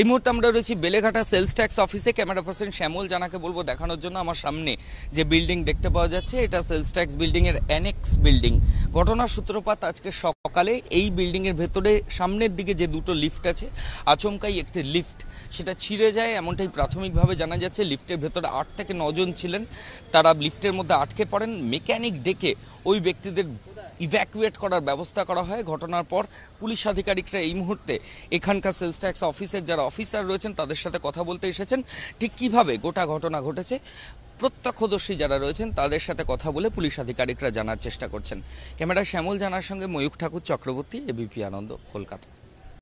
এই মুহূর্তে আমরা রয়েছি বেলেঘাটা সেলস ট্যাক্স অফিসে ক্যামেরা পার্সন শ্যামল জানাকে বলবো দেখানোর জন্য আমার সামনে যে বিল্ডিং দেখতে পাওয়া যাচ্ছে এটা সেলস ট্যাক্স বিল্ডিংয়ের অ্যানেক্স বিল্ডিং ঘটনার সূত্রপাত আজকে সকালে এই বিল্ডিংয়ের ভেতরে সামনের দিকে যে দুটো লিফট আছে আচমকাই একটি লিফট সেটা ছিঁড়ে যায় এমনটাই প্রাথমিকভাবে জানা যাচ্ছে লিফটের ভেতরে আট থেকে নজন ছিলেন তারা লিফটের মধ্যে আটকে পড়েন মেকানিক ডেকে ওই ব্যক্তিদের ইভ্যাকুয়েট করার ব্যবস্থা করা হয় ঘটনার পর পুলিশ আধিকারিকরা এই মুহূর্তে এখানকার সেলস ট্যাক্স অফিসের যারা অফিসার রয়েছেন তাদের সাথে কথা বলতে এসেছেন ঠিক কীভাবে গোটা ঘটনা ঘটেছে প্রত্যক্ষদর্শী যারা রয়েছেন তাদের সাথে কথা বলে পুলিশ আধিকারিকরা জানার চেষ্টা করছেন ক্যামেরা শ্যামল জানার সঙ্গে ময়ূখ ঠাকুর চক্রবর্তী এবিপি আনন্দ কলকাতা